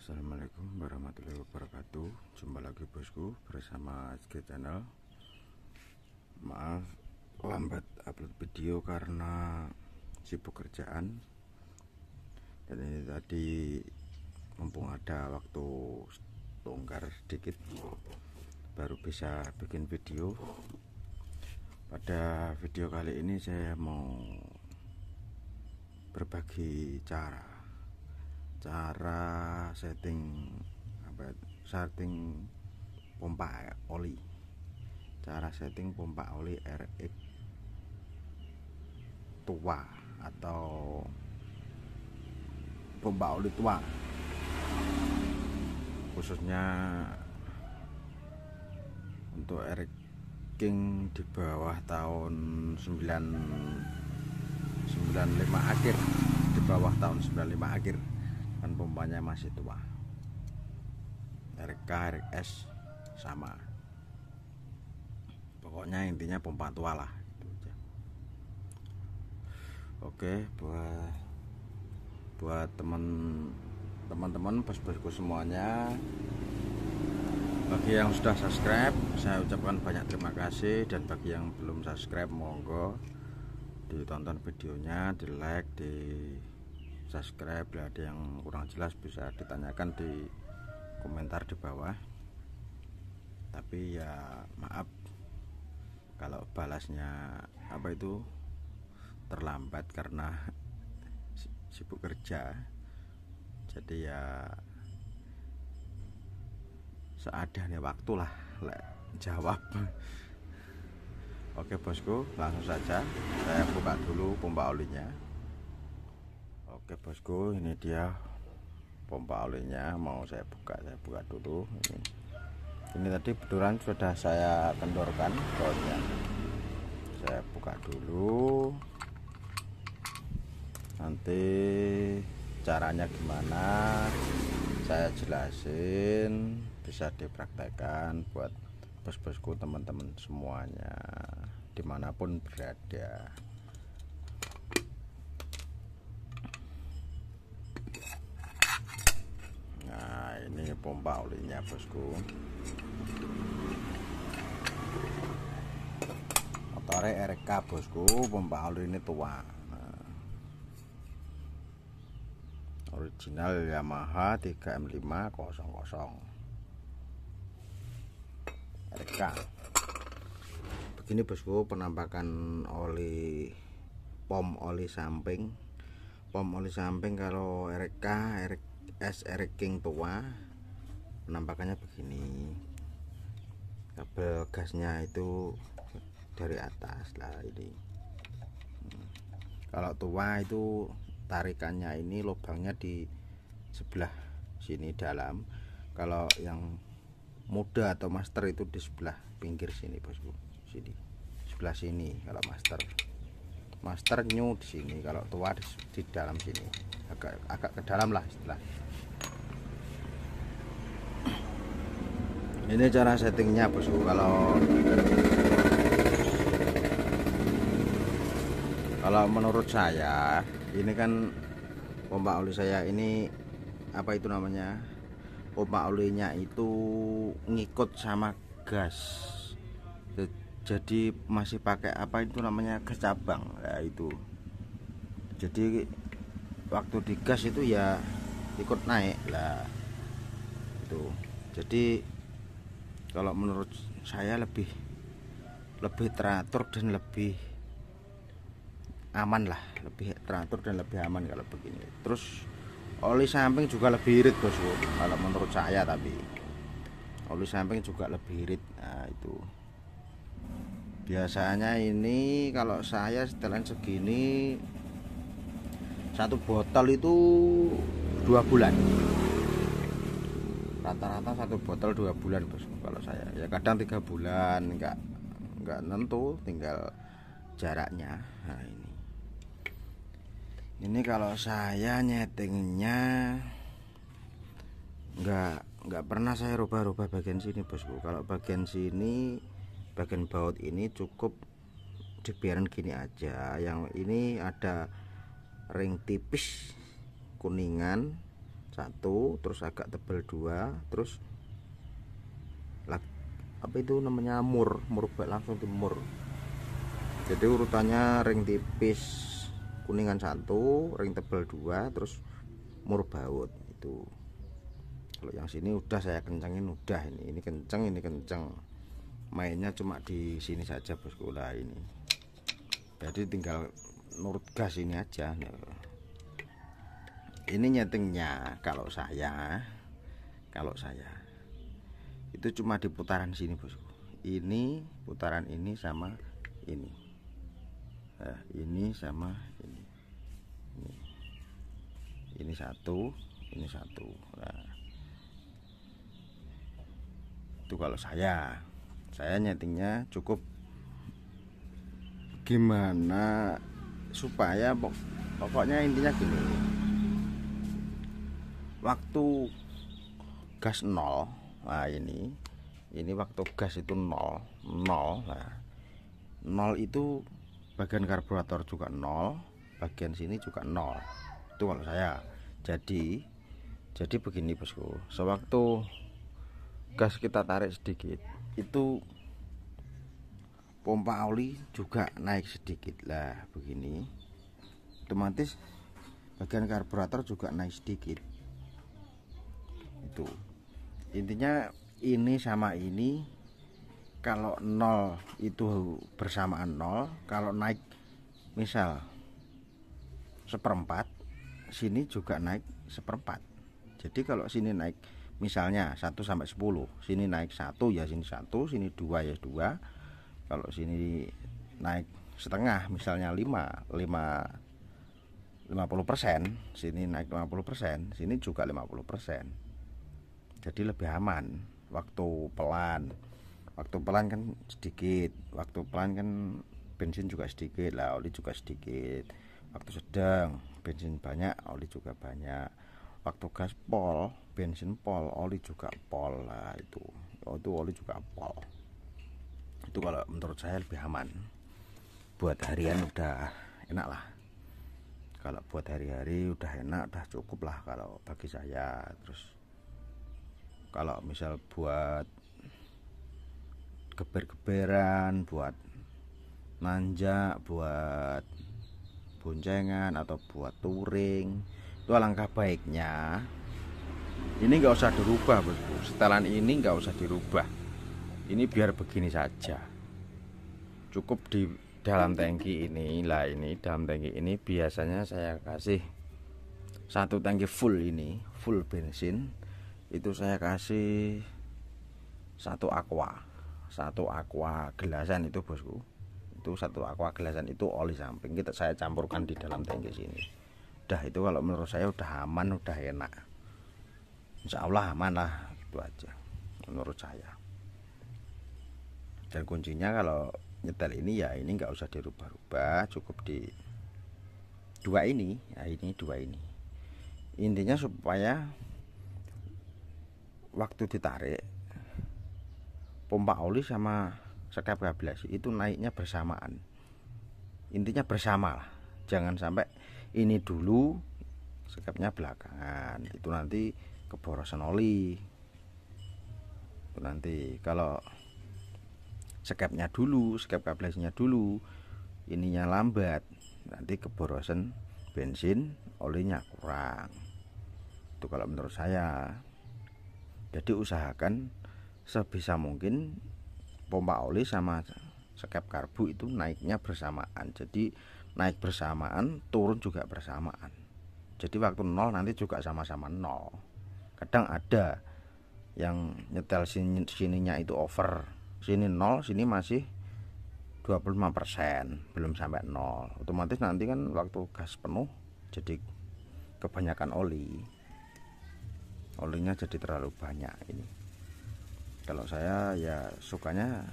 Assalamualaikum warahmatullahi wabarakatuh Jumpa lagi bosku bersama SG Channel Maaf lambat upload video karena sibuk kerjaan Dan ini tadi mumpung ada waktu longgar sedikit Baru bisa bikin video Pada video kali ini saya mau berbagi cara cara setting apa ya, setting pompa oli cara setting pompa oli RX tua atau pompa oli tua khususnya untuk RX King di bawah tahun 9 95 akhir di bawah tahun 95 akhir kan pompanya masih tua RK RS sama pokoknya intinya pompa tua lah gitu oke buat buat temen teman-teman bos-bosku semuanya bagi yang sudah subscribe saya ucapkan banyak terima kasih dan bagi yang belum subscribe monggo ditonton videonya di like di subscribe bila ada yang kurang jelas bisa ditanyakan di komentar di bawah tapi ya maaf kalau balasnya apa itu terlambat karena sibuk kerja jadi ya seadanya waktulah lah jawab Oke bosku langsung saja saya buka dulu pompa olinya Oke bosku ini dia pompa olinya mau saya buka saya buka dulu ini, ini tadi beduran sudah saya kendorkan bautnya saya buka dulu nanti caranya gimana saya jelasin bisa dipraktekkan buat bos-bosku teman-teman semuanya dimanapun berada nah ini pompa olinya bosku motornya RK bosku pompa oli ini tua nah. original Yamaha 3M500 RK begini bosku penampakan oli pom oli samping pom oli samping kalau RK RK SR King tua penampakannya begini kabel gasnya itu dari atas lah ini hmm. kalau tua itu tarikannya ini lubangnya di sebelah sini dalam kalau yang muda atau master itu di sebelah pinggir sini bosku sini sebelah sini kalau master master new di sini kalau tua di, di dalam sini agak agak ke dalam lah setelah ini cara settingnya bosku kalau kalau menurut saya ini kan pompa oli saya ini apa itu namanya pompa olinya itu ngikut sama gas jadi masih pakai apa itu namanya gas cabang ya itu jadi waktu digas itu ya ikut naik lah itu jadi kalau menurut saya lebih lebih teratur dan lebih aman lah lebih teratur dan lebih aman kalau begini terus oli samping juga lebih irit bosku kalau menurut saya tapi oli samping juga lebih irit nah, itu biasanya ini kalau saya setelan segini satu botol itu dua bulan rata-rata satu botol dua bulan bos kalau saya ya kadang tiga bulan enggak enggak nentu tinggal jaraknya nah ini ini kalau saya nyetingnya enggak enggak pernah saya rubah-rubah bagian sini bosku kalau bagian sini bagian baut ini cukup dibiarkan gini aja yang ini ada ring tipis kuningan satu terus agak tebal dua terus apa itu namanya mur mur langsung timur jadi urutannya ring tipis kuningan satu ring tebal dua terus mur baut itu kalau yang sini udah saya kencengin udah ini ini kenceng ini kenceng mainnya cuma di sini saja bosku lah ini jadi tinggal nurut gas ini aja ini nyetingnya kalau saya kalau saya itu cuma di putaran sini bosku ini putaran ini sama ini nah, ini sama ini ini, ini satu ini satu nah, itu kalau saya saya nyetingnya cukup gimana supaya pokoknya intinya gini waktu gas nol nah ini ini waktu gas itu nol nol nah nol itu bagian karburator juga nol bagian sini juga nol itu kalau saya jadi jadi begini bosku sewaktu gas kita tarik sedikit itu pompa oli juga naik sedikit lah begini otomatis bagian karburator juga naik sedikit itu intinya ini sama ini kalau nol itu bersamaan nol kalau naik misal seperempat sini juga naik seperempat jadi kalau sini naik misalnya 1 sampai 10 sini naik satu ya sini satu sini dua ya dua kalau sini naik setengah misalnya 5 5 50 persen sini naik 50 persen sini juga puluh persen jadi lebih aman waktu pelan waktu pelan kan sedikit waktu pelan kan bensin juga sedikit lah oli juga sedikit waktu sedang bensin banyak oli juga banyak waktu gas pol bensin pol oli juga pol lah itu oh, itu oli juga pol itu kalau menurut saya lebih aman buat harian udah enak lah kalau buat hari-hari udah enak udah cukup lah kalau bagi saya terus kalau misal buat geber-geberan buat manja, buat boncengan atau buat touring itu alangkah baiknya ini nggak usah dirubah bosku setelan ini nggak usah dirubah ini biar begini saja cukup di dalam tangki ini lah ini dalam tangki ini biasanya saya kasih satu tangki full ini full bensin itu saya kasih satu aqua satu aqua gelasan itu bosku itu satu aqua gelasan itu oli samping kita saya campurkan di dalam tangki sini udah itu kalau menurut saya udah aman udah enak Insya Allah aman lah itu aja menurut saya dan kuncinya kalau nyetel ini ya ini nggak usah dirubah-rubah cukup di dua ini ya ini dua ini intinya supaya waktu ditarik pompa oli sama sekap kabelasi itu naiknya bersamaan intinya bersama lah jangan sampai ini dulu sekapnya belakangan itu nanti keborosan oli itu nanti kalau sekapnya dulu sekap kablesnya dulu ininya lambat nanti keborosan bensin olinya kurang itu kalau menurut saya jadi ya usahakan sebisa mungkin pompa oli sama skep karbu itu naiknya bersamaan jadi naik bersamaan turun juga bersamaan jadi waktu nol nanti juga sama-sama nol kadang ada yang nyetel sini sininya itu over sini nol sini masih 25% belum sampai nol otomatis nanti kan waktu gas penuh jadi kebanyakan oli olinya jadi terlalu banyak ini kalau saya ya sukanya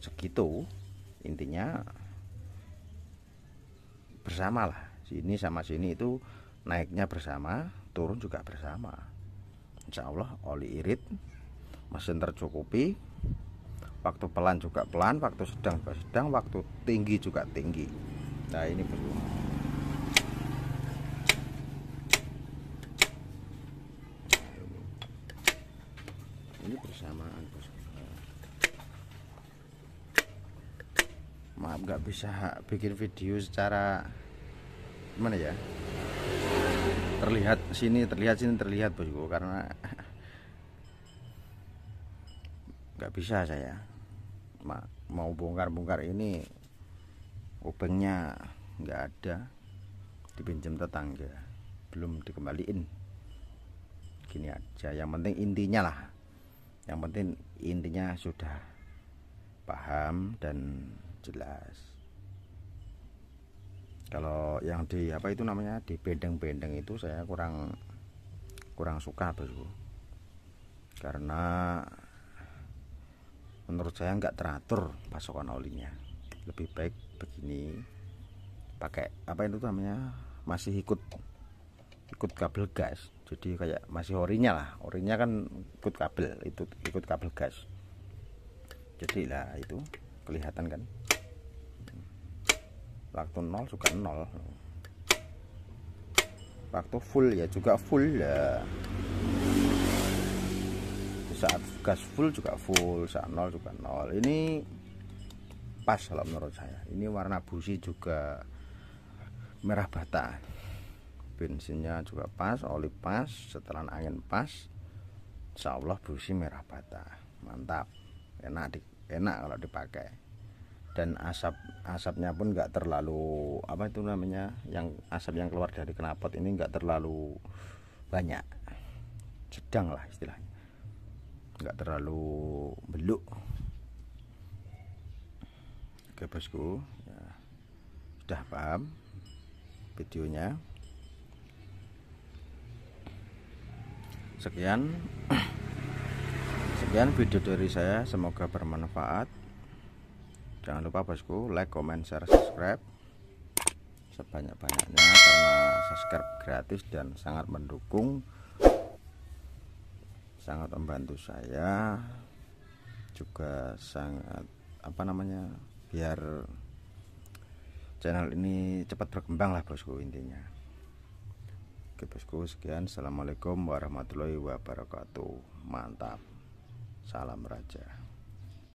segitu intinya bersama lah sini sama sini itu naiknya bersama turun juga bersama Insya Allah oli irit mesin tercukupi waktu pelan juga pelan waktu sedang juga sedang waktu tinggi juga tinggi nah ini belum bisa bikin video secara gimana ya terlihat sini terlihat sini terlihat bosku karena nggak bisa saya mau bongkar-bongkar ini obengnya nggak ada dipinjam tetangga belum dikembaliin gini aja yang penting intinya lah yang penting intinya sudah paham dan jelas kalau yang di apa itu namanya di bendeng-bendeng itu saya kurang kurang suka bosku karena menurut saya nggak teratur pasokan olinya lebih baik begini pakai apa itu namanya masih ikut ikut kabel gas jadi kayak masih orinya lah orinya kan ikut kabel itu ikut kabel gas jadi lah itu kelihatan kan waktu nol juga nol waktu full ya juga full ya saat gas full juga full saat nol juga nol ini pas kalau menurut saya ini warna busi juga merah bata bensinnya juga pas oli pas setelan angin pas Insya Allah busi merah bata mantap enak di, enak kalau dipakai dan asap asapnya pun nggak terlalu apa itu namanya yang asap yang keluar dari knalpot ini nggak terlalu banyak sedang lah istilahnya nggak terlalu beluk oke bosku ya, sudah paham videonya sekian sekian video dari saya semoga bermanfaat jangan lupa bosku like comment share subscribe sebanyak-banyaknya karena subscribe gratis dan sangat mendukung sangat membantu saya juga sangat apa namanya biar channel ini cepat berkembang lah bosku intinya oke bosku sekian assalamualaikum warahmatullahi wabarakatuh mantap salam raja